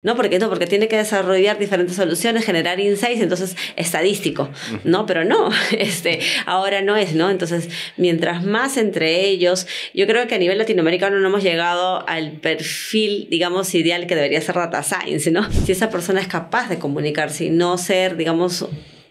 ¿no? Porque, no, porque tiene que desarrollar diferentes soluciones, generar insights, entonces estadístico, ¿no? Pero no, este, ahora no es, ¿no? Entonces, mientras más entre ellos, yo creo que a nivel latinoamericano no hemos llegado al perfil, digamos, ideal que debería ser data science, ¿no? Si esa persona es capaz de comunicarse y no ser, digamos,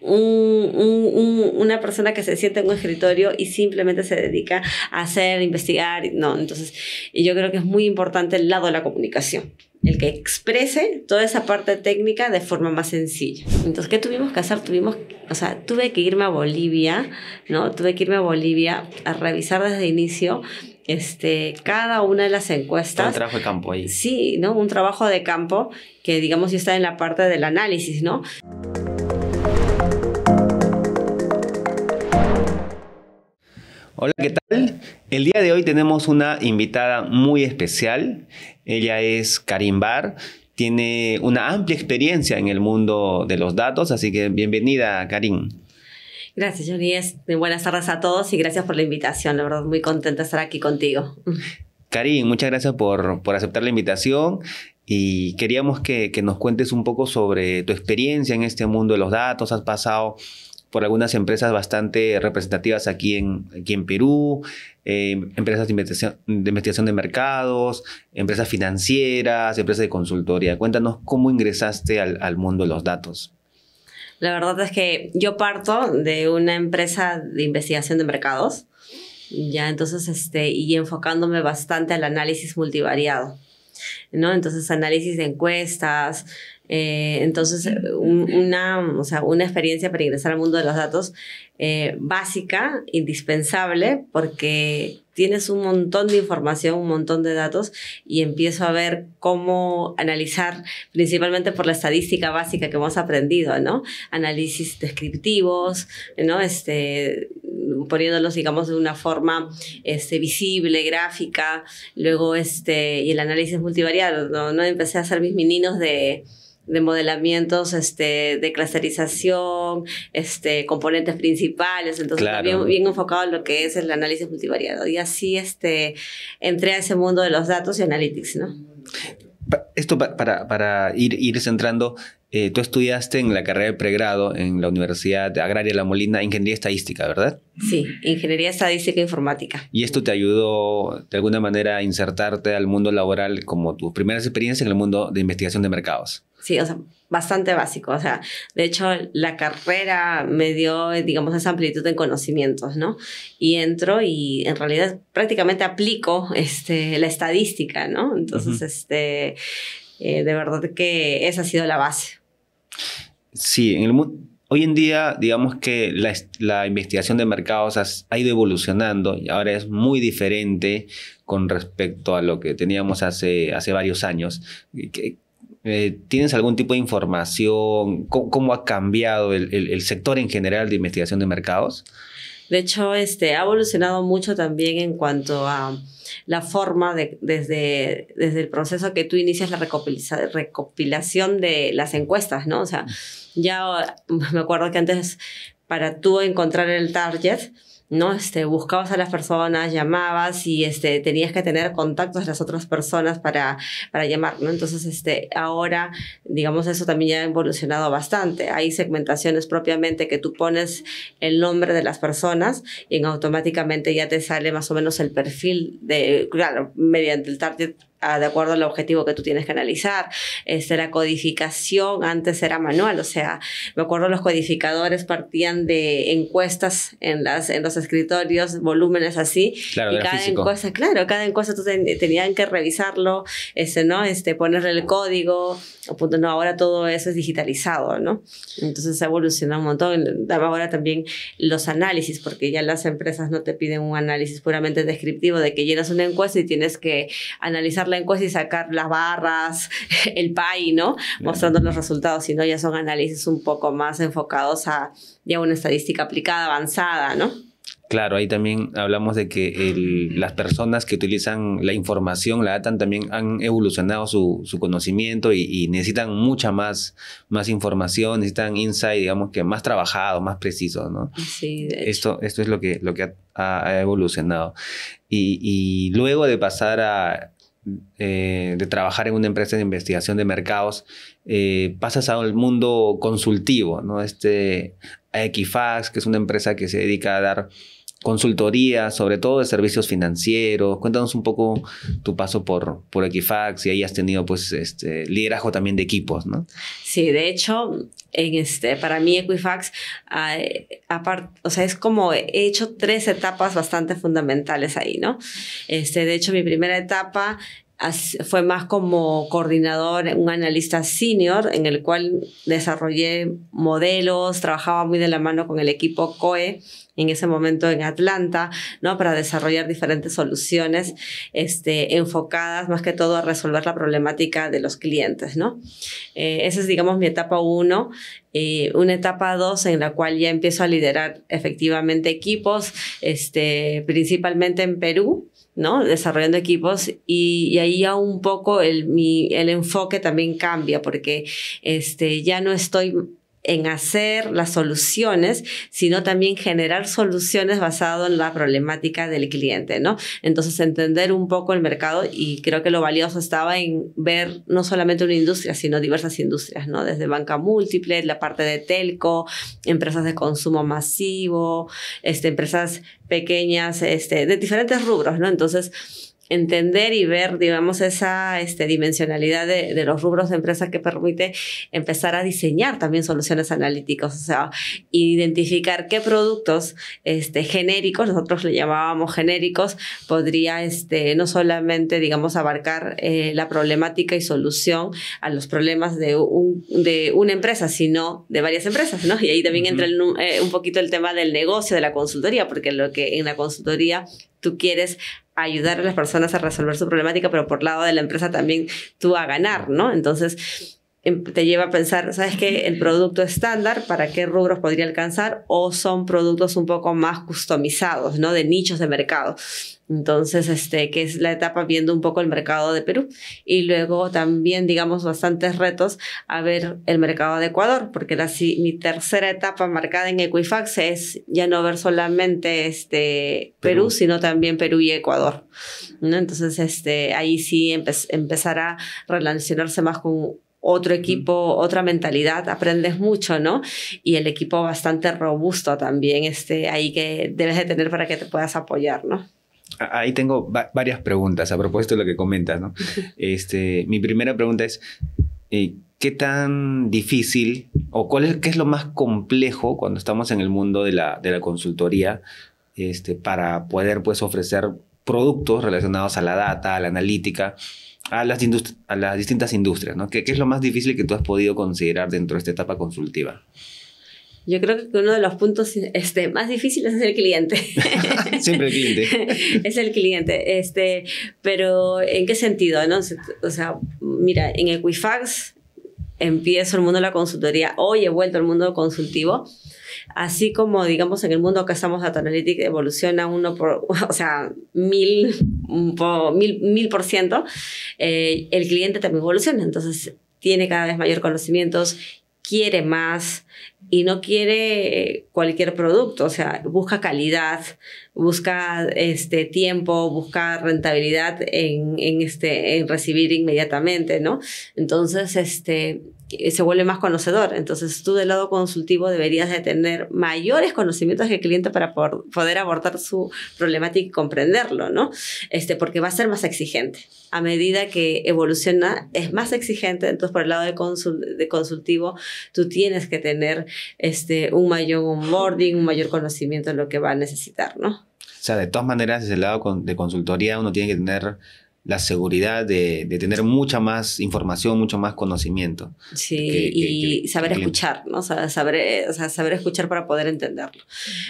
un, un, una persona que se siente en un escritorio y simplemente se dedica a hacer, investigar. No, entonces yo creo que es muy importante el lado de la comunicación el que exprese toda esa parte técnica de forma más sencilla. Entonces, ¿qué tuvimos que hacer? Tuvimos, o sea, tuve que irme a Bolivia, ¿no? Tuve que irme a Bolivia a revisar desde inicio este, cada una de las encuestas. Un trabajo de campo ahí. Sí, ¿no? Un trabajo de campo que, digamos, ya está en la parte del análisis, ¿no? Hola, ¿qué tal? El día de hoy tenemos una invitada muy especial. Ella es Karim Bar. Tiene una amplia experiencia en el mundo de los datos, así que bienvenida, Karim. Gracias, Johnny. Buenas tardes a todos y gracias por la invitación. La verdad, muy contenta de estar aquí contigo. Karim, muchas gracias por, por aceptar la invitación y queríamos que, que, nos cuentes un poco sobre tu experiencia en este mundo de los datos. Has pasado por algunas empresas bastante representativas aquí en, aquí en Perú, eh, empresas de investigación, de investigación, de mercados, empresas financieras, empresas de consultoría. Cuéntanos cómo ingresaste al, mundo de los datos. La verdad es que yo parto de una empresa de investigación de mercados, ya entonces, este, y enfocándome bastante al análisis multivariado. ¿no? Entonces, análisis de encuestas, eh, entonces, eh, una, o sea, una experiencia para ingresar al mundo de los datos eh, básica, indispensable, porque tienes un montón de información, un montón de datos y empiezo a ver cómo analizar, principalmente por la estadística básica que hemos aprendido, ¿no? Análisis descriptivos, ¿no? Este, poniéndolos, digamos, de una forma este, visible, gráfica, luego este, y el análisis multivariado, ¿no? ¿no? Empecé a hacer mis meninos de de modelamientos este, de clusterización, este, componentes principales, entonces también bien enfocado en lo que es el análisis multivariado. Y así este, entré a ese mundo de los datos y analytics, ¿no? Esto para, para, ir, ir centrando, eh, tú estudiaste en la carrera de pregrado en la Universidad Agraria La Molina Ingeniería Estadística, ¿verdad? Sí, Ingeniería Estadística e Informática. ¿Y esto te ayudó de alguna manera a insertarte al mundo laboral como tus primeras experiencias en el mundo de investigación de mercados? Sí, o sea, bastante básico. O sea, de hecho, la carrera me dio, digamos, esa amplitud en conocimientos, ¿no? Y entro y en realidad prácticamente aplico este, la estadística, ¿no? Entonces, este, eh, de verdad que esa ha sido la base. Sí, en el Hoy en día, digamos que la, la investigación de mercados ha ido evolucionando y ahora es muy diferente con respecto a lo que teníamos hace, hace varios años. ¿Qué, eh, ¿Tienes algún tipo de información? ¿Cómo, ha cambiado el, sector en general de investigación de mercados? De hecho, este, ha evolucionado mucho también en cuanto a la forma desde, el proceso que tú inicias la recopilación de las encuestas, O sea, ya me acuerdo que antes para tú encontrar el target, ¿no? Este, buscabas a las personas, llamabas y este, tenías que tener contactos de las otras personas para, para llamar, Entonces, este, ahora, digamos, eso también ya ha evolucionado bastante. Hay segmentaciones propiamente que tú pones el nombre de las personas y automáticamente ya te sale más o menos el perfil de, claro, mediante el target de acuerdo al objetivo que tú tienes que analizar. Este, la codificación antes era manual, o sea, me acuerdo los codificadores partían de encuestas en, las, en los escritorios, volúmenes así, y cada encuesta, claro, cada encuesta tú tenían que revisarlo, este, ¿no? Este, ponerle el código, punto, ahora todo eso es digitalizado, ¿no? Entonces ha evolucionado un montón, ahora también los análisis, porque ya las empresas no te piden un análisis puramente descriptivo de que llenas una encuesta y tienes que analizar la encuesta y sacar las barras, el PAI, ¿no? Mostrando los resultados, sino ya son análisis un poco más enfocados a ya una estadística aplicada, avanzada, ¿no? Claro, ahí también hablamos de que las personas que utilizan la información, la data, también han evolucionado su, conocimiento y, necesitan mucha más, más información, necesitan insight, digamos que más trabajado, más preciso, ¿no? Sí, Esto, esto es lo que, lo que ha, evolucionado. y luego de pasar a eh, de trabajar en una empresa de investigación de mercados, eh, pasas al mundo consultivo, ¿no? Este Equifax, que es una empresa que se dedica a dar consultoría, sobre todo de servicios financieros. Cuéntanos un poco tu paso por, por Equifax y ahí has tenido pues este liderazgo también de equipos, ¿no? Sí, de hecho, este, para mí Equifax, o sea, es como he hecho tres etapas bastante fundamentales ahí, ¿no? Este, de hecho, mi primera etapa fue más como coordinador, un analista senior, en el cual desarrollé modelos, trabajaba muy de la mano con el equipo COE, en ese momento en Atlanta, ¿no? Para desarrollar diferentes soluciones este, enfocadas más que todo a resolver la problemática de los clientes, ¿no? Eh, esa es, digamos, mi etapa uno. Eh, una etapa dos en la cual ya empiezo a liderar efectivamente equipos, este, principalmente en Perú, ¿no? Desarrollando equipos y, y ahí ya un poco el, mi, el enfoque también cambia porque este, ya no estoy en hacer las soluciones, sino también generar soluciones basado en la problemática del cliente, ¿no? Entonces, entender un poco el mercado y creo que lo valioso estaba en ver no solamente una industria, sino diversas industrias, ¿no? Desde banca múltiple, la parte de telco, empresas de consumo masivo, este, empresas pequeñas, este, de diferentes rubros, ¿no? Entonces, entender y ver, digamos, esa este, dimensionalidad de, los rubros de empresas que permite empezar a diseñar también soluciones analíticas, o sea, identificar qué productos este, genéricos, nosotros le llamábamos genéricos, podría este, no solamente, digamos, abarcar eh, la problemática y solución a los problemas de, un, de una empresa, sino de varias empresas, ¿no? Y ahí también entra eh, un poquito el tema del negocio, de la consultoría, porque lo que en la consultoría tú quieres ayudar a las personas a resolver su problemática, pero por lado de la empresa también tú a ganar, ¿no? Entonces, Em, te lleva a pensar, ¿sabes qué? El producto estándar, ¿para qué rubros podría alcanzar? O son productos un poco más customizados, ¿no? De nichos de mercado. Entonces, este, que es la etapa viendo un poco el mercado de Perú y luego también, digamos, bastantes retos a ver el mercado de Ecuador, porque la, mi tercera etapa marcada en Equifax es ya no ver solamente este, Perú, sino también Perú y Ecuador. ¿no? Entonces, este, ahí sí empezará a relacionarse más con otro equipo, otra mentalidad, aprendes mucho, ¿no? Y el equipo bastante robusto también, este, ahí que debes de tener para que te puedas apoyar, ¿no? Ahí tengo varias preguntas a propósito de lo que comentas, ¿no? Este, mi primera pregunta es, eh, ¿qué tan difícil o cuál es, qué es lo más complejo cuando estamos en el mundo de la, de la consultoría este, para poder pues, ofrecer productos relacionados a la data, a la analítica? a las, a las distintas industrias, ¿no? ¿Qué, es lo más difícil que tú has podido considerar dentro de esta etapa consultiva? Yo creo que uno de los puntos este, más difíciles es el cliente. Siempre el cliente. es el cliente. Este, pero, ¿en qué sentido? No? O sea, mira, en Equifax empiezo el mundo de la consultoría, hoy he vuelto al mundo consultivo, así como digamos en el mundo que estamos Data Analytics evoluciona uno por, o sea, mil, mil, mil por ciento, eh, el cliente también evoluciona, entonces tiene cada vez mayor conocimientos, quiere más, y no quiere cualquier producto, o sea, busca calidad, busca este tiempo, busca rentabilidad en, en este, en recibir inmediatamente, ¿no? Entonces, este, eh, se vuelve más conocedor. Entonces, tú del lado consultivo deberías de tener mayores conocimientos que el cliente para poder abordar su problemática y comprenderlo, ¿no? Este, porque va a ser más exigente. A medida que evoluciona, es más exigente. Entonces, por el lado de, de consultivo, tú tienes que tener este, un mayor onboarding, un mayor conocimiento de lo que va a necesitar, ¿no? O sea, de todas maneras, desde el lado de consultoría uno tiene que tener la seguridad de, tener mucha más información, mucho más conocimiento. Sí, y saber escuchar, ¿no? Saber, o sea, saber escuchar para poder entenderlo.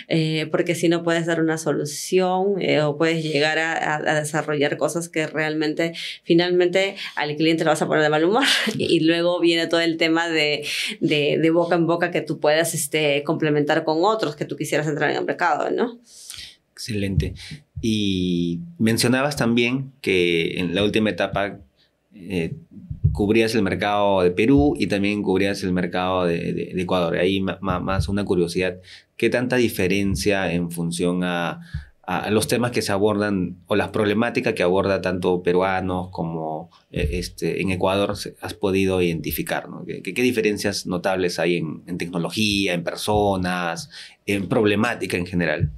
Eh, porque si no puedes dar una solución eh, o puedes llegar a, desarrollar cosas que realmente, finalmente, al cliente lo vas a poner de mal humor. y luego viene todo el tema de, de, de boca en boca que tú puedas este, complementar con otros que tú quisieras entrar en el mercado, ¿no? Excelente. Y mencionabas también que en la última etapa eh, cubrías el mercado de Perú y también cubrías el mercado de, Ecuador. Ahí más una curiosidad, ¿qué tanta diferencia en función a, los temas que se abordan o las problemáticas que aborda tanto peruanos como eh, este, en Ecuador has podido identificar? ¿Qué, diferencias notables hay en tecnología, en personas, en problemática en general?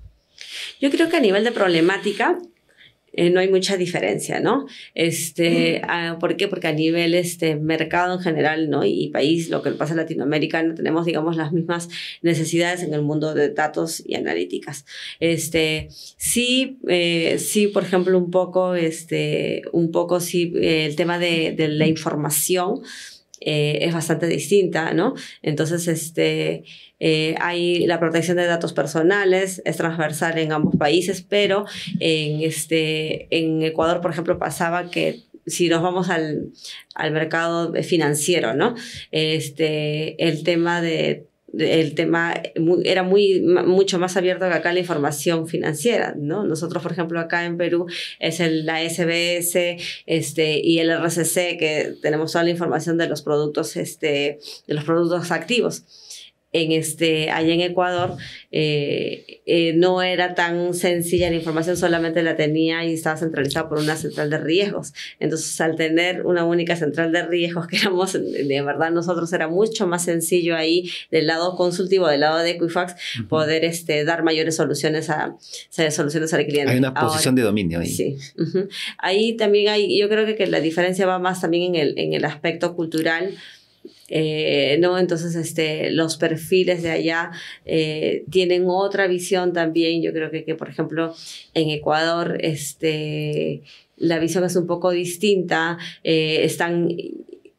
Yo creo que a nivel de problemática, eh, no hay mucha diferencia, ¿no? Este, ah, ¿Por qué? Porque a nivel este, mercado en general ¿no? y país, lo que pasa en Latinoamérica, no tenemos, digamos, las mismas necesidades en el mundo de datos y analíticas. Este, sí, eh, sí, por ejemplo, un poco, este, un poco sí, eh, el tema de, de la información eh, es bastante distinta, ¿no? Entonces, este, eh, hay la protección de datos personales, es transversal en ambos países, pero en, este, en Ecuador, por ejemplo, pasaba que si nos vamos al, al mercado financiero, ¿no? Este, el tema de el tema era muy, mucho más abierto que acá la información financiera, ¿no? Nosotros, por ejemplo, acá en Perú es el, la SBS este, y el RCC, que tenemos toda la información de los productos, este, de los productos activos en este, allá en Ecuador, eh, eh, no era tan sencilla la información, solamente la tenía y estaba centralizada por una central de riesgos. Entonces, al tener una única central de riesgos, que éramos, de verdad, nosotros era mucho más sencillo ahí, del lado consultivo, del lado de Equifax, poder este, dar mayores soluciones, a, soluciones al cliente. Hay una posición de dominio ahí. Sí. Ahí también hay, yo creo que, que, la diferencia va más también en el, en el aspecto cultural eh, ¿no? Entonces, este, los perfiles de allá eh, tienen otra visión también. Yo creo que, que, por ejemplo, en Ecuador, este, la visión es un poco distinta. Eh, están,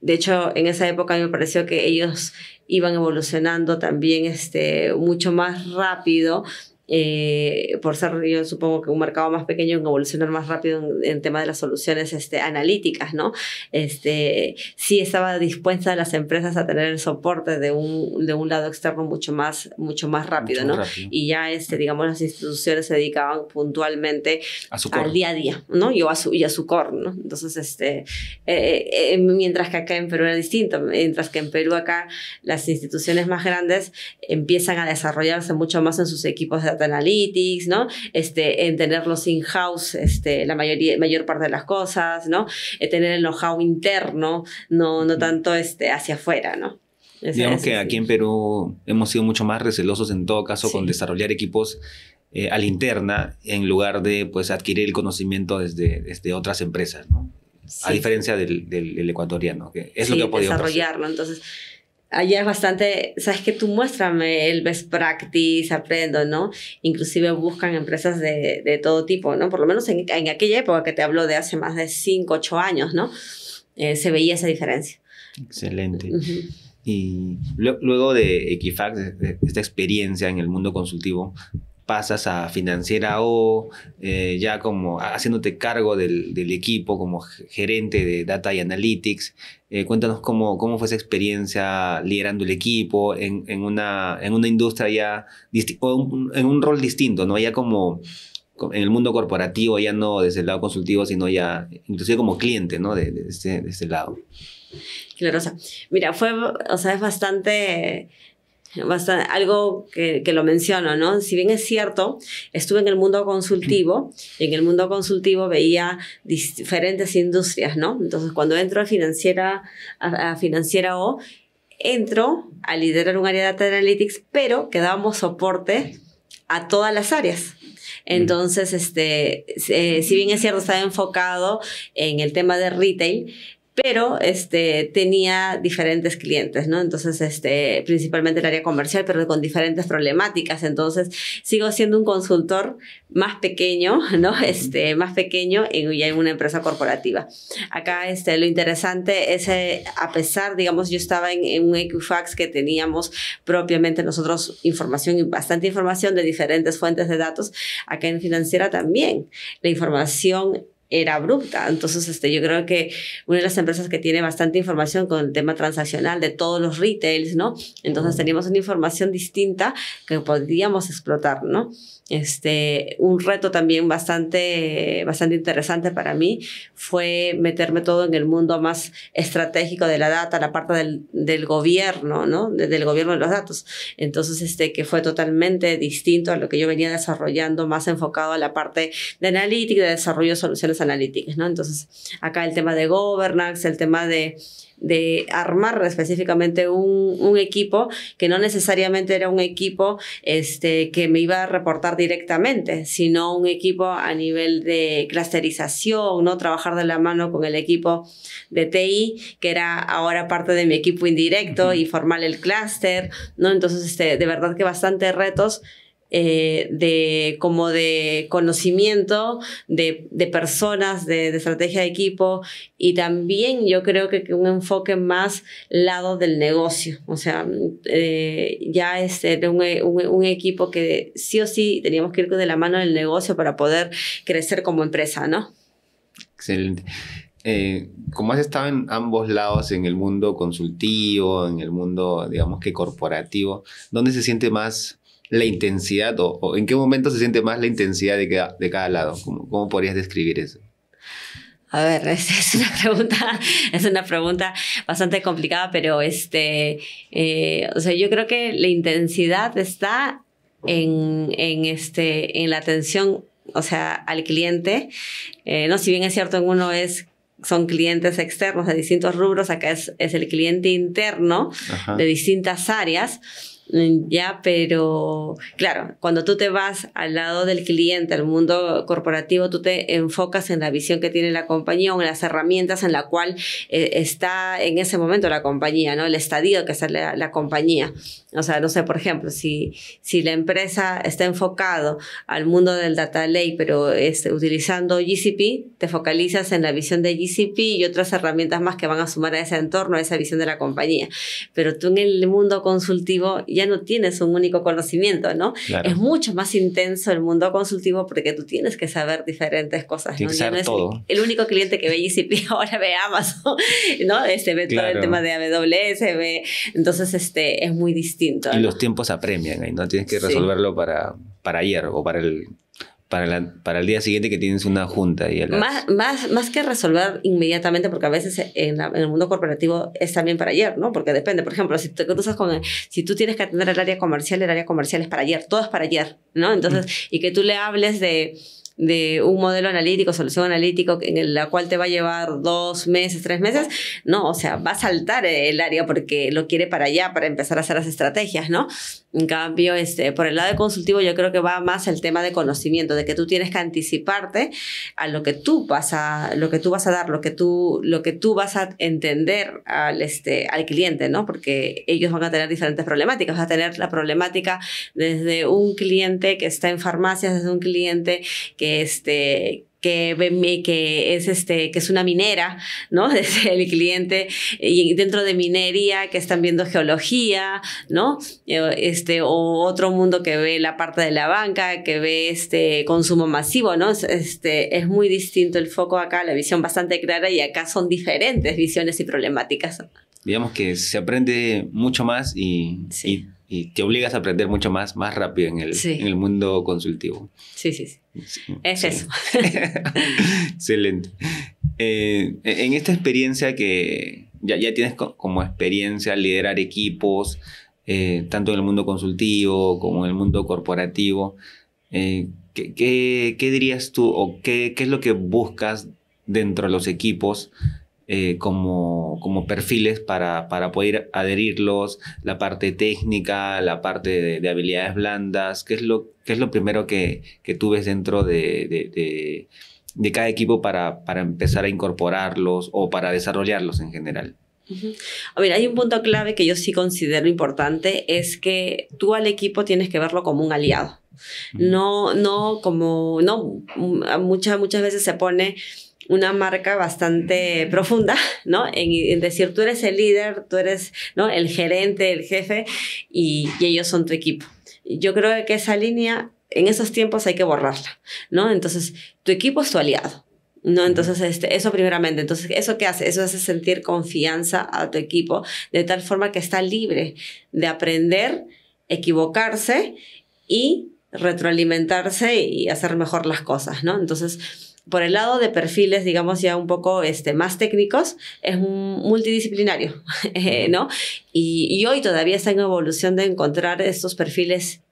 de hecho, en esa época me pareció que ellos iban evolucionando también este, mucho más rápido eh, por ser yo supongo que un mercado más pequeño en evolucionar más rápido en, tema de las soluciones este, analíticas, ¿no? Este, sí estaba dispuesta las empresas a tener el soporte de un, de un lado externo mucho más, mucho más rápido, ¿no? Y ya, este, digamos, las instituciones se dedicaban puntualmente al día a día, ¿no? Y a su, y a su core, ¿no? Entonces, este, eh, eh, mientras que acá en Perú era distinto, mientras que en Perú acá las instituciones más grandes empiezan a desarrollarse mucho más en sus equipos de Analytics, ¿no? Este, en tenerlos in-house, este, la mayoría, mayor parte de las cosas, ¿no? Eh, tener el know-how interno, no, no tanto este, hacia afuera, ¿no? Digamos que aquí en Perú hemos sido mucho más recelosos en todo caso con desarrollar equipos eh, a la interna en lugar de pues, adquirir el conocimiento desde, otras empresas, ¿no? A diferencia del, ecuatoriano, que es lo que ha podido desarrollarlo. Entonces, Allí es bastante, sabes que tú muéstrame el best practice, aprendo, ¿no? Inclusive buscan empresas de, de todo tipo, ¿no? Por lo menos en, en, aquella época que te hablo de hace más de 5, 8 años, ¿no? Eh, se veía esa diferencia. Excelente. Y luego de Equifax, esta experiencia en el mundo consultivo, pasas a financiera O, eh, ya como haciéndote cargo del, equipo como gerente de Data y Analytics. Eh, cuéntanos cómo, cómo fue esa experiencia liderando el equipo en, una, en una industria ya, en un rol distinto, ¿no? Ya como en el mundo corporativo, ya no desde el lado consultivo, sino ya inclusive como cliente, ¿no? De, de, este, este lado. Claro, o mira, fue, o sea, es bastante algo que, lo menciono, ¿no? Si bien es cierto, estuve en el mundo consultivo y en el mundo consultivo veía diferentes industrias, ¿no? Entonces, cuando entro a financiera, financiera O, entro a liderar un área de Data Analytics, pero que dábamos soporte a todas las áreas. Mm. Entonces, este, eh, si bien es cierto, estaba enfocado en el tema de retail, pero este, tenía diferentes clientes, ¿no? Entonces, este, principalmente el área comercial, pero con diferentes problemáticas. Entonces, sigo siendo un consultor más pequeño, ¿no? Este, más pequeño en, ya en una empresa corporativa. Acá este, lo interesante es, eh, a pesar, digamos, yo estaba en, en un Equifax que teníamos propiamente nosotros información y bastante información de diferentes fuentes de datos, acá en financiera también la información era abrupta. Entonces, este, yo creo que una de las empresas que tiene bastante información con el tema transaccional de todos los retails, ¿no? Entonces teníamos una información distinta que podíamos explotar, ¿no? Este, un reto también bastante, bastante interesante para mí fue meterme todo en el mundo más estratégico de la data, la parte del, del gobierno, ¿no? Del gobierno de los datos. Entonces, este, que fue totalmente distinto a lo que yo venía desarrollando, más enfocado a la parte de analítica, de desarrollo de soluciones analíticas, ¿no? Entonces, acá el tema de governance, el tema de de armar específicamente un, equipo que no necesariamente era un equipo este, que me iba a reportar directamente, sino un equipo a nivel de clusterización, ¿no? trabajar de la mano con el equipo de TI, que era ahora parte de mi equipo indirecto y formar el clúster, ¿no? Entonces, este, de verdad que bastantes retos eh, de, como de conocimiento de, personas, de, de, estrategia de equipo y también yo creo que un enfoque más lado del negocio. O sea, eh, ya es eh, un, equipo que sí o sí teníamos que ir de la mano del negocio para poder crecer como empresa, ¿no? Excelente. como has estado en ambos lados, en el mundo consultivo, en el mundo, digamos que corporativo, ¿dónde se siente más la intensidad o, en qué momento se siente más la intensidad de cada, de cada lado? ¿Cómo, ¿Cómo, podrías describir eso? A ver, es, una pregunta, es una pregunta bastante complicada, pero este, eh, o sea, yo creo que la intensidad está en, en, este, en la atención, o sea, al cliente. Eh, no, si bien es cierto, en uno es son clientes externos de distintos rubros, acá es, es el cliente interno de distintas áreas Mm, ya, pero claro, cuando tú te vas al lado del cliente, al mundo corporativo, tú te enfocas en la visión que tiene la compañía o en las herramientas en la cual eh, está en ese momento la compañía, ¿no? El estadio que está la, compañía. O sea, no sé, por ejemplo, si, si la empresa está enfocado al mundo del data lake, pero este, utilizando GCP, te focalizas en la visión de GCP y otras herramientas más que van a sumar a ese entorno, a esa visión de la compañía. Pero tú en el mundo consultivo ya ya no tienes un único conocimiento, ¿no? Es mucho más intenso el mundo consultivo porque tú tienes que saber diferentes cosas, ¿no? todo. el único cliente que ve GCP ahora ve Amazon, ¿no? Este ve todo el tema de AWS, Entonces, este, es muy distinto. Y los tiempos apremian ahí, ¿no? Tienes que resolverlo para, para ayer o para el para, el día siguiente que tienes una junta. Y más, más, más que resolver inmediatamente, porque a veces en, el mundo corporativo es también para ayer, ¿no? Porque depende, por ejemplo, si, te con, si tú tienes que atender el área comercial, el área comercial es para ayer, todo es para ayer, ¿no? Entonces, mm. y que tú le hables de de un modelo analítico, solución analítico, en la cual te va a llevar dos meses, tres meses, no, o sea, va a saltar el área porque lo quiere para allá, para empezar a hacer las estrategias, ¿no? En cambio, este, por el lado de consultivo yo creo que va más el tema de conocimiento, de que tú tienes que anticiparte a lo que tú vas a, lo que tú vas a dar, lo que tú, lo que tú vas a entender al, este, al cliente, ¿no? Porque ellos van a tener diferentes problemáticas, vas a tener la problemática desde un cliente que está en farmacias, desde un cliente que este, que es este que es una minera, ¿no? Desde el cliente y dentro de minería que están viendo geología, ¿no? Eh, este o otro mundo que ve la parte de la banca, que ve este consumo masivo, ¿no? Este es muy distinto el foco acá, la visión bastante clara y acá son diferentes visiones y problemáticas. Digamos que se aprende mucho más y y te obligas a aprender mucho más, más rápido en el, en el mundo consultivo. Sí, sí, sí. es eso. Excelente. Eh, en esta experiencia que ya, tienes como experiencia liderar equipos, eh, tanto en el mundo consultivo como en el mundo corporativo, eh, ¿qué, dirías tú o qué, qué es lo que buscas dentro de los equipos eh, como, como perfiles para, para, poder adherirlos, la parte técnica, la parte de, habilidades blandas, qué es lo, qué es lo primero que, que tú ves dentro de, de, de cada equipo para, para, empezar a incorporarlos o para desarrollarlos en general. A ver, hay un punto clave que yo sí considero importante, es que tú al equipo tienes que verlo como un aliado. No, no como, no, muchas, muchas veces se pone, una marca bastante profunda, ¿no? En, decir, tú eres el líder, tú eres, ¿no? El gerente, el jefe, y, ellos son tu equipo. Yo creo que esa línea, en esos tiempos hay que borrarla, ¿no? Entonces, tu equipo es tu aliado, ¿no? Entonces, este, eso primeramente. Entonces, ¿eso qué hace? Eso hace sentir confianza a tu equipo de tal forma que está libre de aprender, equivocarse y retroalimentarse y hacer mejor las cosas, ¿no? Entonces, por el lado de perfiles, digamos ya un poco este, más técnicos, es multidisciplinario, eh, ¿no? Y, y, hoy todavía está en evolución de encontrar estos perfiles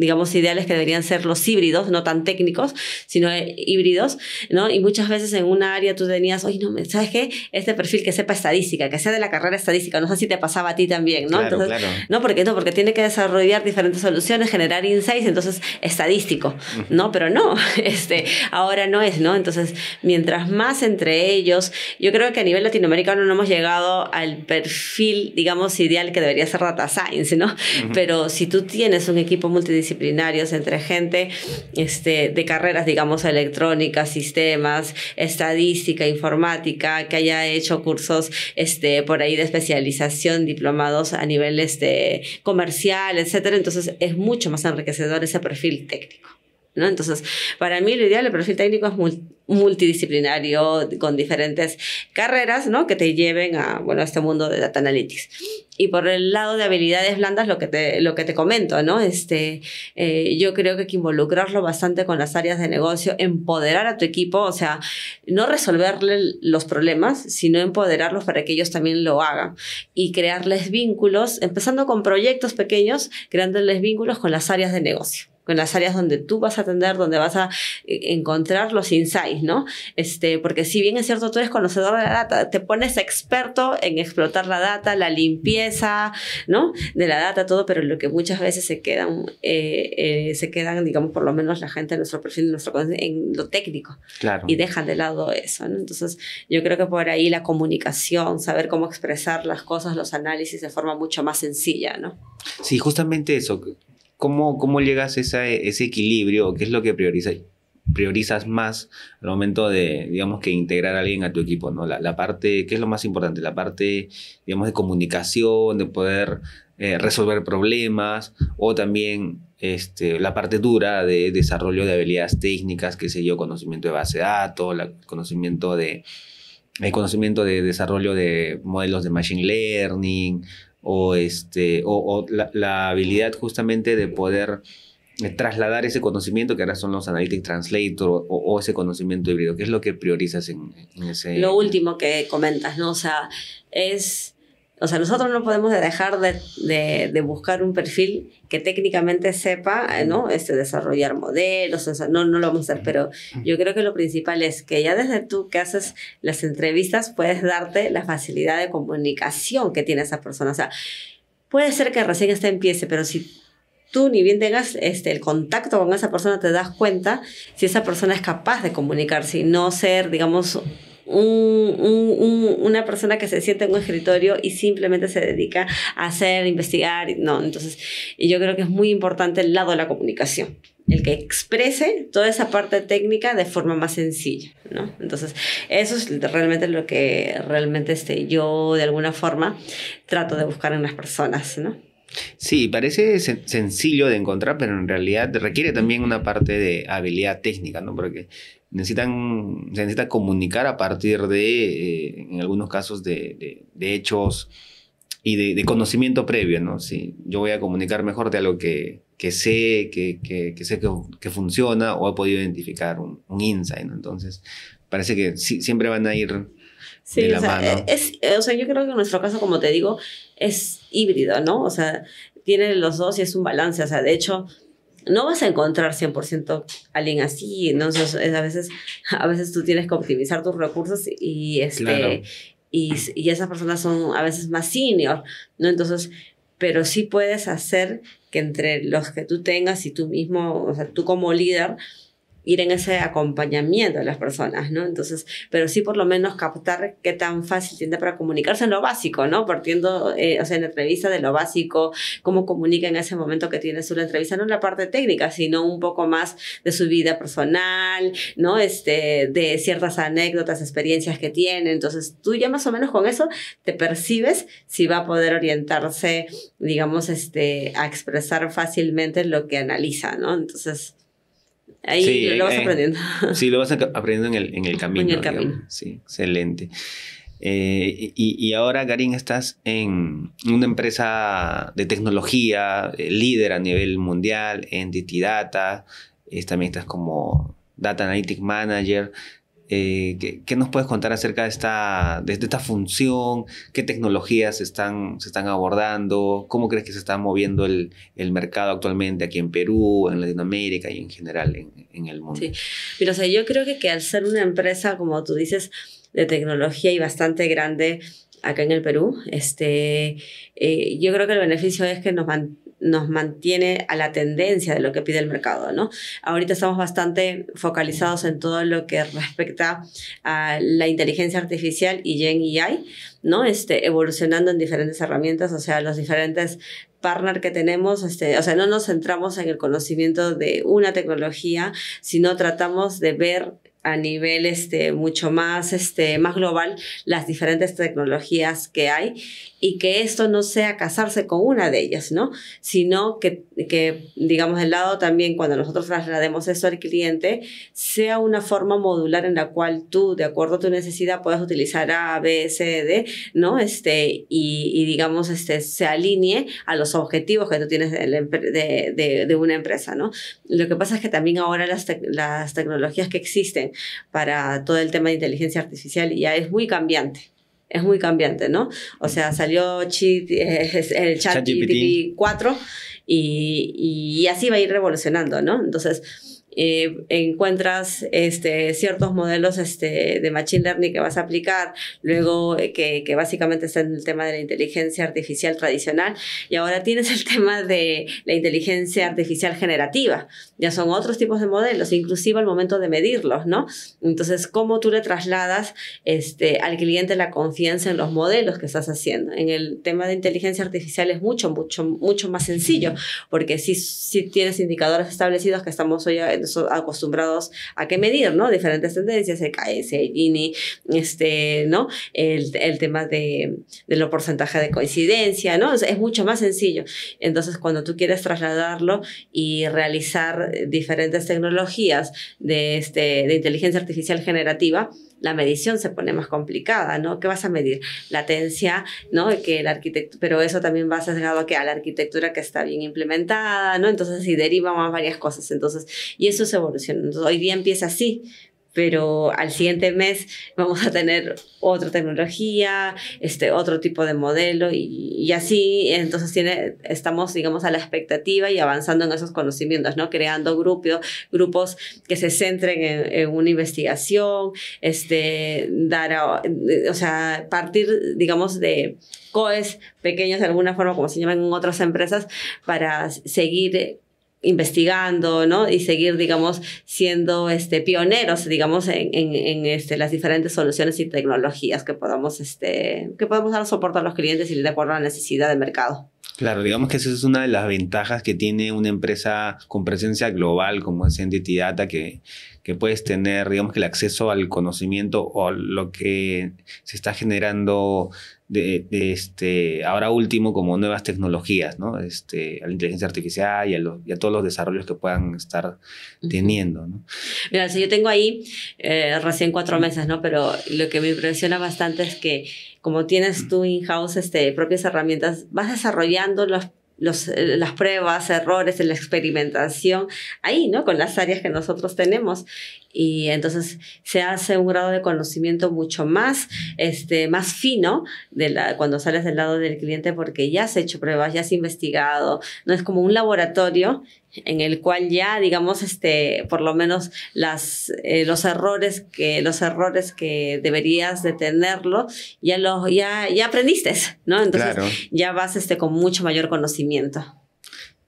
digamos, ideales que deberían ser los híbridos, no tan técnicos, sino eh, híbridos, ¿no? Y muchas veces en una área tú tenías, oye, no, ¿sabes qué? Este perfil que sepa estadística, que sea de la carrera estadística, no sé si te pasaba a ti también, ¿no? Claro, entonces, No, porque no, porque tiene que desarrollar diferentes soluciones, generar insights, entonces estadístico, ¿no? Pero no, este, ahora no es, ¿no? Entonces, mientras más entre ellos, yo creo que a nivel latinoamericano no hemos llegado al perfil, digamos, ideal que debería ser data science, ¿no? Pero si tú tienes un equipo multidisciplinario, disciplinarios entre gente este, de carreras, digamos, electrónicas, sistemas, estadística, informática, que haya hecho cursos este, por ahí de especialización, diplomados a nivel de este, comercial, etcétera. Entonces es mucho más enriquecedor ese perfil técnico. ¿no? Entonces, para mí lo ideal, el perfil técnico es multidisciplinario, con diferentes carreras, ¿no? Que te lleven a, bueno, este mundo de data analytics. Y por el lado de habilidades blandas, lo que te, lo que te comento, ¿no? Este, eh, yo creo que hay que involucrarlo bastante con las áreas de negocio, empoderar a tu equipo, o sea, no resolverle los problemas, sino empoderarlos para que ellos también lo hagan y crearles vínculos, empezando con proyectos pequeños, creándoles vínculos con las áreas de negocio con las áreas donde tú vas a atender, donde vas a eh, encontrar los insights, ¿no? Este, porque si bien es cierto, tú eres conocedor de la data, te pones experto en explotar la data, la limpieza, ¿no? De la data, todo, pero lo que muchas veces se quedan, eh, eh, se quedan, digamos, por lo menos la gente de nuestro perfil, de nuestro, en lo técnico. Claro. Y dejan de lado eso, ¿no? Entonces, yo creo que por ahí la comunicación, saber cómo expresar las cosas, los análisis de forma mucho más sencilla, ¿no? Sí, justamente eso. ¿cómo, llegas a ese, equilibrio? ¿Qué es lo que priorizas? priorizas más al momento de, digamos, que integrar a alguien a tu equipo, ¿no? La, parte, ¿qué es lo más importante? La parte, digamos, de comunicación, de poder eh, resolver problemas, o también este, la parte dura de desarrollo de habilidades técnicas, qué sé yo, conocimiento de base de datos, conocimiento de el conocimiento de desarrollo de modelos de machine learning o, este, o, la, habilidad justamente de poder eh, trasladar ese conocimiento que ahora son los analytic translator o, ese conocimiento híbrido. ¿Qué es lo que priorizas en, en ese? Lo último que comentas, ¿no? O sea, es o sea, nosotros no podemos dejar de, buscar un perfil que técnicamente sepa, eh, ¿no? Este, desarrollar modelos, o sea, no, no lo vamos a hacer, pero yo creo que lo principal es que ya desde tú que haces las entrevistas puedes darte la facilidad de comunicación que tiene esa persona. O sea, puede ser que recién este empiece, pero si tú ni bien tengas este, el contacto con esa persona, te das cuenta si esa persona es capaz de comunicarse y no ser, digamos, un, una persona que se siente en un escritorio y simplemente se dedica a hacer, investigar, no, entonces yo creo que es muy importante el lado de la comunicación el que exprese toda esa parte técnica de forma más sencilla, ¿no? Entonces, eso es realmente lo que realmente este, yo de alguna forma trato de buscar en las personas, ¿no? Sí, parece sencillo de encontrar, pero en realidad requiere también una parte de habilidad técnica, ¿no? Porque necesitan, necesita comunicar a partir de, eh, en algunos casos, de, hechos y de, conocimiento previo, ¿no? Si yo voy a comunicar mejor de algo que, que sé, que, sé que, funciona o he podido identificar un, un insight, Entonces, parece que siempre van a ir sí, la o eh, eh, o sea, yo creo que en nuestro caso, como te digo, es híbrido, ¿no? O sea, tiene los dos y es un balance. O sea, de hecho, no vas a encontrar 100% alguien así, entonces a, veces, a veces tú tienes que optimizar tus recursos y, este, y, y, esas personas son a veces más senior, ¿no? Entonces, pero sí puedes hacer que entre los que tú tengas y tú mismo, o sea, tú como líder, ir en ese acompañamiento de las personas, ¿no? Entonces, pero sí por lo menos captar qué tan fácil tiende para comunicarse en lo básico, ¿no? Partiendo, eh, o sea, en la entrevista de lo básico, cómo comunica en ese momento que tienes una entrevista, no en la parte técnica, sino un poco más de su vida personal, ¿no? Este, de ciertas anécdotas, experiencias que tiene. Entonces, tú ya más o menos con eso te percibes si va a poder orientarse, digamos, este, a expresar fácilmente lo que analiza, ¿no? Entonces, Ahí lo, vas aprendiendo. Sí, lo vas eh, aprendiendo en el, camino. En el camino. Sí, excelente. Eh, y, ahora, Garín, estás en una empresa de tecnología, eh, líder a nivel mundial, en Entity Data, también estás como Data Analytics Manager. Eh, ¿qué, nos puedes contar acerca de esta, de, esta función? ¿Qué tecnologías se están, se están abordando? ¿Cómo crees que se está moviendo el, mercado actualmente aquí en Perú, en Latinoamérica y en general en, el mundo? Sí, pero o yo creo que, al ser una empresa, como tú dices, de tecnología y bastante grande, acá en el Perú. Este, eh, yo creo que el beneficio es que nos, man, nos mantiene a la tendencia de lo que pide el mercado, ¿no? Ahorita estamos bastante focalizados en todo lo que respecta a la inteligencia artificial y Gen AI, ¿no? Este, evolucionando en diferentes herramientas, o sea, los diferentes partner que tenemos, este, o sea, no nos centramos en el conocimiento de una tecnología, sino tratamos de ver a nivel este, mucho más, este, más global las diferentes tecnologías que hay y que esto no sea casarse con una de ellas, ¿no? Sino que, que digamos, el lado también, cuando nosotros traslademos eso al cliente, sea una forma modular en la cual tú, de acuerdo a tu necesidad, puedas utilizar A, B, C, D, ¿no? Este, y, y digamos, este, se alinee a los objetivos que tú tienes de, una empresa, ¿no? Lo que pasa es que también ahora las, las tecnologías que existen para todo el tema de inteligencia artificial ya es muy cambiante es muy cambiante, ¿no? O sea, salió eh, el el GPT 4 y, y así va a ir revolucionando, ¿no? Entonces, eh, encuentras este, ciertos modelos este, de Machine Learning que vas a aplicar, luego eh, que, que, básicamente está en el tema de la inteligencia artificial tradicional, y ahora tienes el tema de la inteligencia artificial generativa. Ya son otros tipos de modelos, inclusive al momento de medirlos, ¿no? Entonces, ¿cómo tú le trasladas este, al cliente la confianza en los modelos que estás haciendo? En el tema de inteligencia artificial es mucho, mucho, mucho más sencillo, porque si, si tienes indicadores establecidos que estamos hoy acostumbrados a que medir, ¿no? Diferentes tendencias, el KS, este, ¿no? El, tema de, los porcentajes de coincidencia, ¿no? Es, mucho más sencillo. Entonces, cuando tú quieres trasladarlo y realizar diferentes tecnologías de, este, de inteligencia artificial generativa, la medición se pone más complicada, ¿no? ¿Qué vas a medir? Latencia, ¿no? Que el arquitecto, pero eso también va sesgado a que a la arquitectura que está bien implementada, ¿no? Entonces, si deriva más varias cosas, entonces, y eso se evoluciona. Entonces, hoy día empieza así, pero al siguiente mes vamos a tener otra tecnología, este, otro tipo de modelo y, así entonces tiene, estamos, digamos, a la expectativa y avanzando en esos conocimientos, ¿no? Creando grupos, grupos que se centren en, en, una investigación, este, dar, o sea, partir, digamos, de COES pequeños de alguna forma, como se llaman en otras empresas, para seguir investigando, ¿no? Y seguir, digamos, siendo este, pioneros, digamos, en, este, las diferentes soluciones y tecnologías que podamos, este, que podamos dar soporte a los clientes y de acuerdo a la necesidad del mercado. Claro, digamos que esa es una de las ventajas que tiene una empresa con presencia global como es Entity Data, que, que puedes tener, digamos que el acceso al conocimiento o a lo que se está generando de, este, ahora último como nuevas tecnologías, ¿no? Este, a la inteligencia artificial y a, todos los desarrollos que puedan estar teniendo, Mira, si yo tengo ahí eh, recién cuatro meses, ¿no? Pero lo que me impresiona bastante es que como tienes tú in-house este, propias herramientas, vas desarrollando los eh, las pruebas, errores, en la experimentación, ahí, ¿no? Con las áreas que nosotros tenemos y entonces se hace un grado de conocimiento mucho más, este, más fino de la, cuando sales del lado del cliente porque ya has hecho pruebas, ya has investigado, no es como un laboratorio en el cual ya digamos este por lo menos las eh, los errores que los errores que deberías de ya los ya ya aprendiste no entonces ya vas este con mucho mayor conocimiento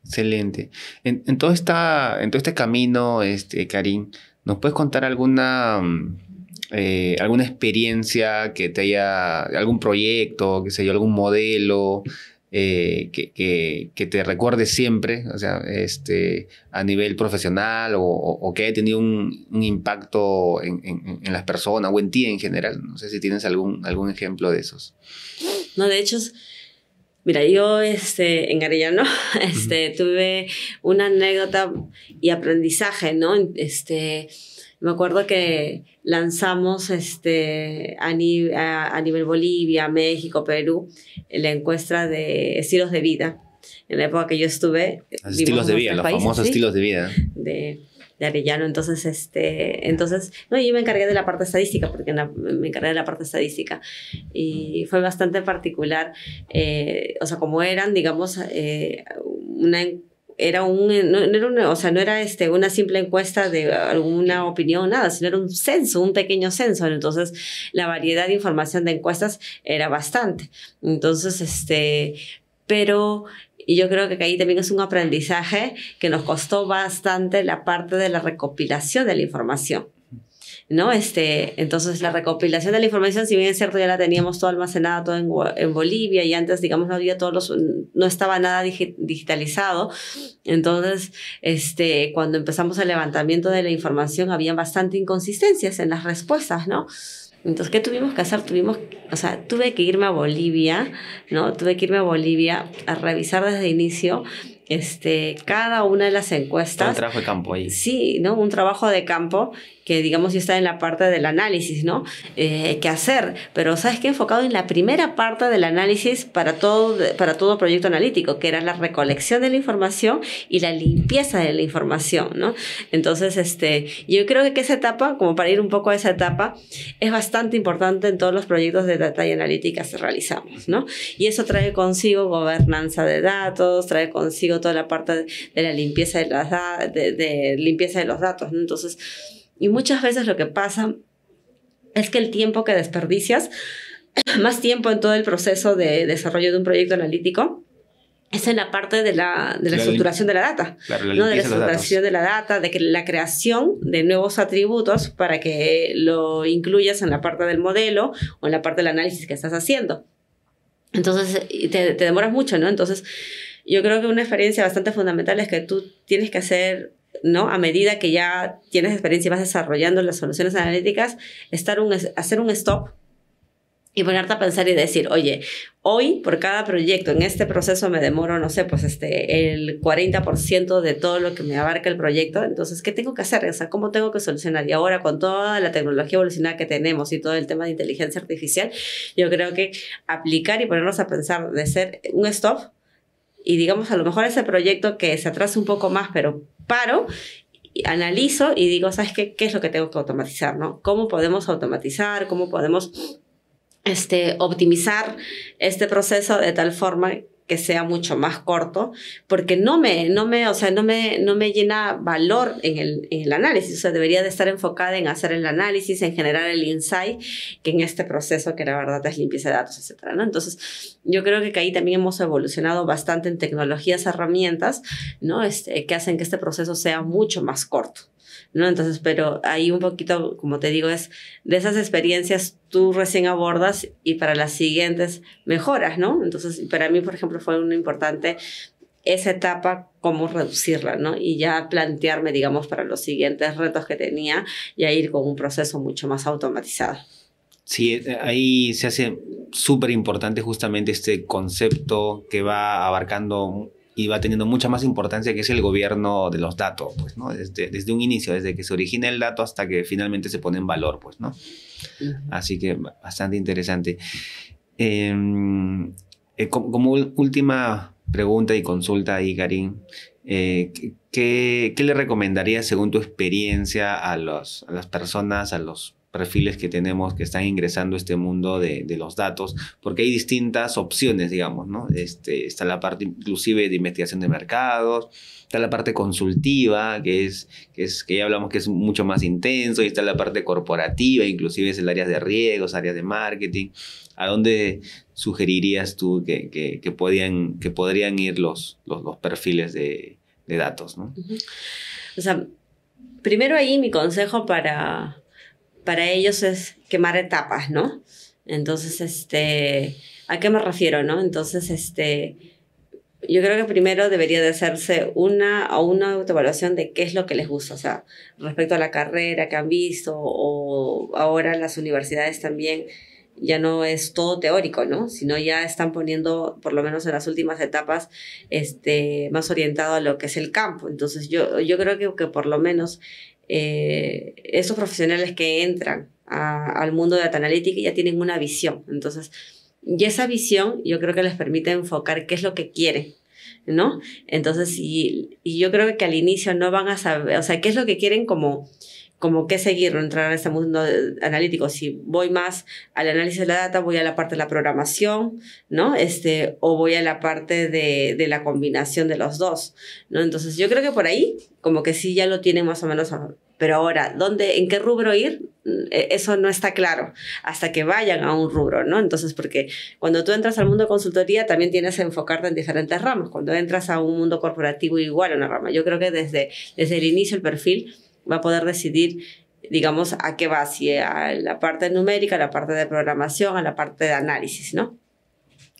excelente en, todo esta en todo este camino este Karim ¿Nos puedes contar alguna, mm, eh, alguna experiencia que te haya, algún proyecto, que sé yo, algún modelo eh, que, te recuerde siempre, o sea, este, a nivel profesional o, que haya tenido un, impacto en, las personas o en ti en general? No sé si tienes algún, algún ejemplo de esos. No, de hecho... Mira, yo este, en Arellano este, tuve una anécdota y aprendizaje, ¿no? Este, me acuerdo que lanzamos este, a, nivel Bolivia, México, Perú, la encuesta de estilos de vida. En la época que yo estuve... Estilos de vida, los famosos estilos de vida. De, Arellano. Entonces, este, entonces, no, yo me encargué de la parte estadística, porque me encargué de la parte estadística. Y fue bastante particular, eh, o sea, como eran, digamos, eh, una era un, no, era una, o sea, no era este, una simple encuesta de alguna opinión, nada, sino era un censo, un pequeño censo. Entonces, la variedad de información de encuestas era bastante. Entonces, este, pero y yo creo que ahí también es un aprendizaje que nos costó bastante la parte de la recopilación de la información. ¿no? Este, entonces, la recopilación de la información, si bien es cierto, ya la teníamos todo almacenada, todo en, en Bolivia, y antes, digamos, no había todos los, no estaba nada digitalizado. Entonces, este, cuando empezamos el levantamiento de la información, había bastante inconsistencias en las respuestas, ¿no? Entonces, ¿qué tuvimos que hacer? Tuvimos, o sea, tuve que irme a Bolivia, ¿no? Tuve que irme a Bolivia a revisar desde inicio este, cada una de las encuestas. Un trabajo de campo ahí. Sí, ¿no? Un trabajo de campo que digamos si está en la parte del análisis, ¿no? Eh, ¿Qué hacer? Pero sabes que enfocado en la primera parte del análisis para todo, para todo proyecto analítico, que era la recolección de la información y la limpieza de la información, ¿no? Entonces, este, yo creo que esa etapa, como para ir un poco a esa etapa, es bastante importante en todos los proyectos de data y analítica que realizamos, ¿no? Y eso trae consigo gobernanza de datos, trae consigo toda la parte de la limpieza de, las de, limpieza de los datos, ¿no? Entonces, y muchas veces lo que pasa es que el tiempo que desperdicias, más tiempo en todo el proceso de desarrollo de un proyecto analítico, es en la parte de la, estructuración de la data, la ¿no? de la estructuración de, la data, de que la creación de nuevos atributos para que lo incluyas en la parte del modelo o en la parte del análisis que estás haciendo. Entonces, te demoras mucho, ¿no? Entonces, yo creo que una experiencia bastante fundamental es que tú tienes que hacer ¿no? A medida que ya tienes experiencia y vas desarrollando las soluciones analíticas, estar hacer un stop y ponerte a pensar y decir, oye, hoy por cada proyecto, en este proceso me demoro, no sé, pues este, el 40% de todo lo que me abarca el proyecto, entonces, ¿qué tengo que hacer? ¿cómo tengo que solucionar? Y ahora con toda la tecnología evolucionada que tenemos y todo el tema de inteligencia artificial, yo creo que aplicar y ponernos a pensar de ser un stop y digamos, a lo mejor ese proyecto que se atrasa un poco más, pero paro analizo y digo, ¿sabes qué? ¿Qué es lo que tengo que automatizar? ¿no? ¿Cómo podemos automatizar? ¿Cómo podemos este, optimizar este proceso de tal forma sea mucho más corto, porque no me, no me, o sea, no me, no me llena valor en el, análisis, o sea, debería de estar enfocada en hacer el análisis, en generar el insight, que en este proceso que la verdad es limpieza de datos, etcétera, ¿no? Entonces, yo creo que ahí también hemos evolucionado bastante en tecnologías, herramientas, ¿no? Este, que hacen que este proceso sea mucho más corto. ¿no? Entonces, pero ahí un poquito, como te digo, es de esas experiencias tú recién abordas y para las siguientes mejoras, ¿no? Entonces, para mí, por ejemplo, fue una importante esa etapa, cómo reducirla, ¿no? Y ya plantearme, digamos, para los siguientes retos que tenía, y a ir con un proceso mucho más automatizado. Sí, eh, ahí se hace súper importante justamente este concepto que va abarcando y va teniendo mucha más importancia que es el gobierno de los datos, pues, ¿no? Desde, un inicio, desde que se origina el dato hasta que finalmente se pone en valor, pues, ¿no? Así que bastante interesante. Em, eh, como, última pregunta y consulta ahí, Karim, eh, ¿qué, le recomendarías según tu experiencia a, a las personas, a los perfiles que tenemos que están ingresando a este mundo de, de, los datos, porque hay distintas opciones, digamos, ¿no? Este, está la parte inclusive de investigación de mercados, está la parte consultiva, que es, que es, que ya hablamos que es mucho más intenso, y está la parte corporativa, inclusive es el área de riesgos, área de marketing. ¿A dónde sugerirías tú que, que, que podían, que podrían ir los, los, perfiles de, de datos, ¿no? O sea, primero ahí mi consejo para para ellos es quemar etapas, ¿no? Entonces, este, ¿a qué me refiero, no? Entonces, este, yo creo que primero debería de hacerse una o una autoevaluación de qué es lo que les gusta, o sea, respecto a la carrera que han visto o ahora las universidades también ya no es todo teórico, ¿no? Sino ya están poniendo, por lo menos en las últimas etapas, este, más orientado a lo que es el campo. Entonces yo, yo creo que, que por lo menos eh, esos profesionales que entran al mundo de data analytics ya tienen una visión. Entonces, y esa visión yo creo que les permite enfocar qué es lo que quieren. ¿No? Entonces, y yo creo que al inicio no van a saber, o sea, qué es lo que quieren como, como qué seguir, entrar a este mundo analítico. Si voy más al análisis de la data, voy a la parte de la programación, ¿no? Este, o voy a la parte de, de la combinación de los dos, ¿no? Entonces yo creo que por ahí, como que sí ya lo tienen más o menos ah, pero ahora, ¿dónde, ¿en qué rubro ir? Mm, e, eso no está claro hasta que vayan a un rubro, ¿no? Entonces, porque cuando tú entras al mundo de consultoría también tienes que enfocarte en diferentes ramas. Cuando entras a un mundo corporativo, igual a una rama. Yo creo que desde, desde el inicio el perfil va a poder decidir, digamos, a qué va, si a la parte numérica, a la parte de programación, a la parte de análisis, ¿no?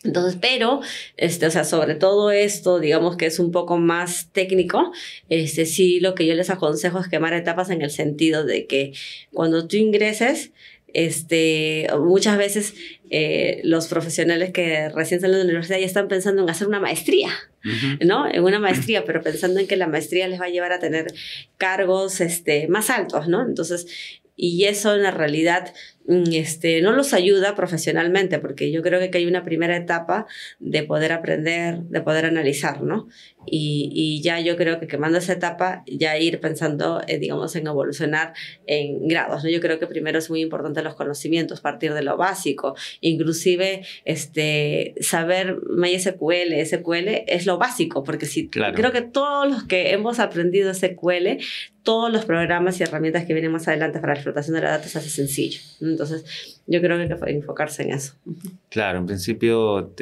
Entonces, pero, este, o sea, sobre todo esto, digamos que es un poco más técnico, este, sí, lo que yo les aconsejo es quemar etapas en el sentido de que cuando tú ingreses, este, muchas veces eh, los profesionales que recién salen de la universidad ya están pensando en hacer una maestría, ¿no? En una maestría, pero pensando en que la maestría les va a llevar a tener cargos este, más altos, ¿no? Entonces, y eso en la realidad mm, este, no los ayuda profesionalmente, porque yo creo que hay una primera etapa de poder aprender, de poder analizar, ¿no? Y, y ya yo creo que quemando esa etapa, ya ir pensando, eh, digamos, en evolucionar en grados, ¿no? Yo creo que primero es muy importante los conocimientos, partir de lo básico, inclusive este, saber MySQL, SQL es lo básico, porque si claro. creo que todos los que hemos aprendido SQL todos los programas y herramientas que vienen más adelante para la explotación de la data se hace sencillo. Entonces, yo creo que hay que enfocarse en eso. Claro, en principio,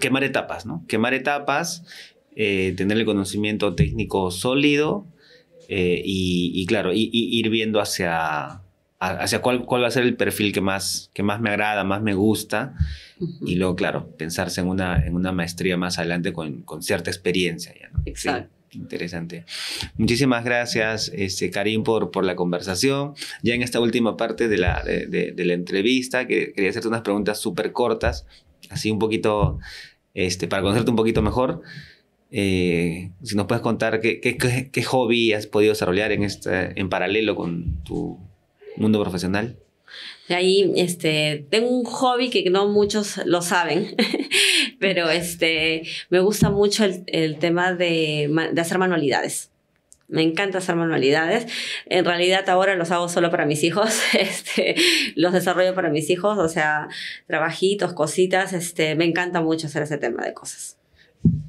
quemar etapas, ¿no? Quemar etapas, eh, tener el conocimiento técnico sólido eh, y, claro, y, ir viendo hacia, hacia cuál, cuál va a ser el perfil que más, que más me agrada, más me gusta. Y luego, claro, pensarse en una, en una maestría más adelante con, con cierta experiencia. Ya, Exacto interesante. Muchísimas gracias, este, Karim, por, por la conversación. Ya en esta última parte de la, de, la entrevista, que, quería hacerte unas preguntas súper cortas, así un poquito, este, para conocerte un poquito mejor. Eh, si nos puedes contar qué, hobby has podido desarrollar en, este, en paralelo con tu mundo profesional. Ahí este, tengo un hobby que no muchos lo saben, Pero este, me gusta mucho el, tema de, hacer manualidades. Me encanta hacer manualidades. En realidad ahora los hago solo para mis hijos, este, los desarrollo para mis hijos, o sea, trabajitos, cositas. Este, me encanta mucho hacer ese tema de cosas.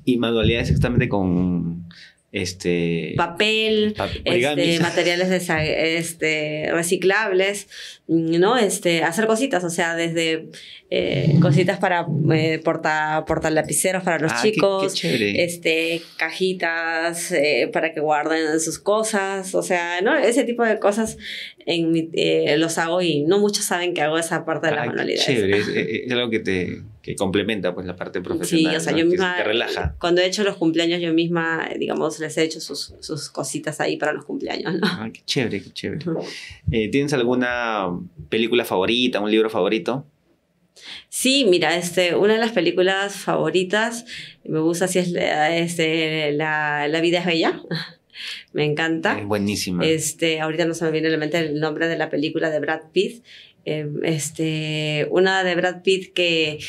Y manualidades exactamente con este papel, este, materiales este, reciclables, ¿no? Este, hacer cositas, o sea, desde eh, mm. cositas para eh, portar, lapiceros para los ah, chicos, este, cajitas eh, para que guarden sus cosas, o sea, ¿no? Ese tipo de cosas en eh, los hago y no muchos saben que hago esa parte de la manualidad Chévere, es, algo que te que complementa pues la parte profesional. Sí, o sea, yo misma, Cuando he hecho los cumpleaños, yo misma, digamos, les he hecho sus, sus cositas ahí para los cumpleaños, ah, qué chévere, qué chévere. Eh, ¿Tienes alguna película favorita, un libro favorito? Sí, mira, este, una de las películas favoritas, me gusta si es este, la, la vida es bella me encanta. Es eh, buenísima. Este, ahorita no se me viene a la mente el nombre de la película de Brad Pitt. Eh, este, una de Brad Pitt que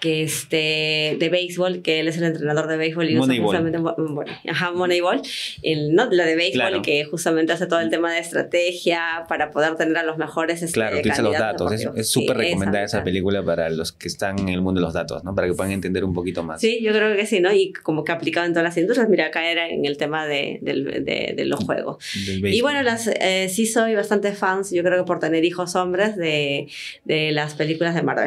que este, de béisbol, que él es el entrenador de béisbol y justamente, bueno, ajá, Moneyball, ¿no? la de béisbol que justamente hace todo el tema de estrategia para poder tener a los mejores este, Claro, utiliza los datos, es súper recomendada esa, película para los que están en el mundo de los datos, ¿no? Para que puedan entender un poquito más. Sí, yo creo que sí, ¿no? Y como que aplicado en todas las industrias, mira, acá era en el tema de, de, los juegos. y bueno, las, eh, sí soy bastante fans, yo creo que por tener hijos hombres, de, de las películas de Marvel.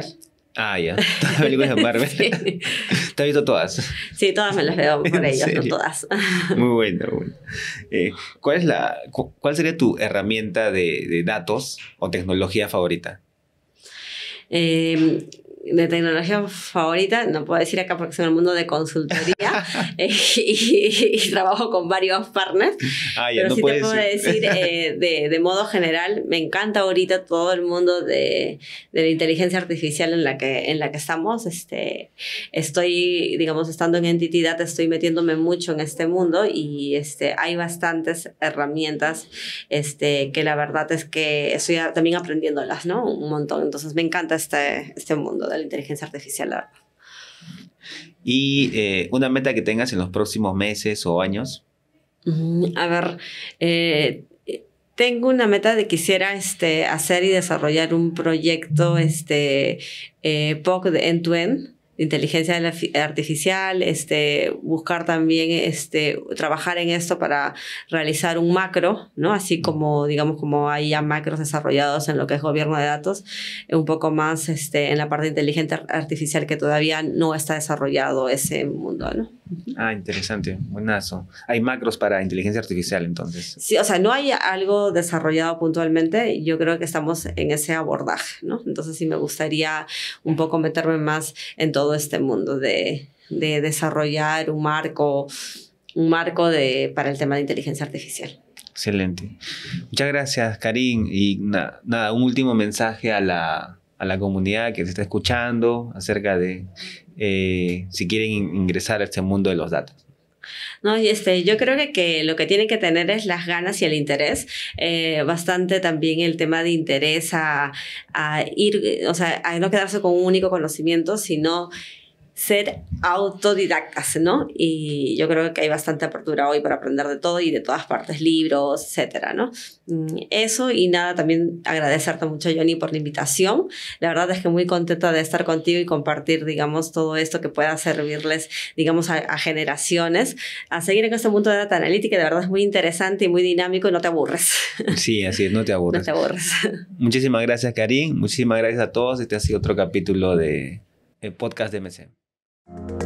Ah, ya. Todas las películas de Marvel. sí. ¿Te has visto todas? Sí, todas me las veo por ellos, no todas. muy bueno, muy bueno. Eh, ¿cuál, es la, ¿Cuál sería tu herramienta de, de datos o tecnología favorita? Eh, de tecnología favorita, no puedo decir acá porque soy en el mundo de consultoría eh, y, trabajo con varios partners, ah, pero sí te puedo decir, eh, de, de, modo general, me encanta ahorita todo el mundo de, de, la inteligencia artificial en la que, en la que estamos. Este, estoy, digamos, estando en entidad, estoy metiéndome mucho en este mundo y este, hay bastantes herramientas este, que la verdad es que estoy también aprendiéndolas, ¿no? Un montón. Entonces me encanta este, este mundo la inteligencia artificial, ¿Y eh, una meta que tengas en los próximos meses o años? Mm, a ver, eh, tengo una meta de quisiera este, hacer y desarrollar un proyecto este, eh, POC de end-to-end. end end inteligencia artificial, este, buscar también este, trabajar en esto para realizar un macro, ¿no? así como digamos como hay ya macros desarrollados en lo que es gobierno de datos, un poco más este, en la parte inteligente artificial que todavía no está desarrollado ese mundo. ¿no? Ah, interesante, buenazo. Hay macros para inteligencia artificial entonces. Sí, o sea, no hay algo desarrollado puntualmente, yo creo que estamos en ese abordaje, ¿no? Entonces sí me gustaría un poco meterme más en todo este mundo de, desarrollar un marco, un marco de, para el tema de inteligencia artificial. Excelente. Muchas gracias, Karim. Y nada, un último mensaje a la, a la comunidad que se está escuchando acerca de eh, si quieren ingresar a este mundo de los datos? No, este, yo creo que, lo que tienen que tener es las ganas y el interés. Eh, bastante también el tema de interés a, ir, o sea, a no quedarse con un único conocimiento, sino ser autodidactas, ¿no? Y yo creo que hay bastante apertura hoy para aprender de todo y de todas partes, libros, etcétera, ¿no? Mm, eso y nada, también agradecerte mucho, Johnny, por la invitación. La verdad es que muy contenta de estar contigo y compartir, digamos, todo esto que pueda servirles, digamos, a, generaciones a seguir en este mundo de data analítica. De verdad es muy interesante y muy dinámico y no te aburres. Sí, así es, no te aburres. No te aburres. Muchísimas gracias, Karim. Muchísimas gracias a todos. Este ha sido otro capítulo de el podcast de MC. Thank you.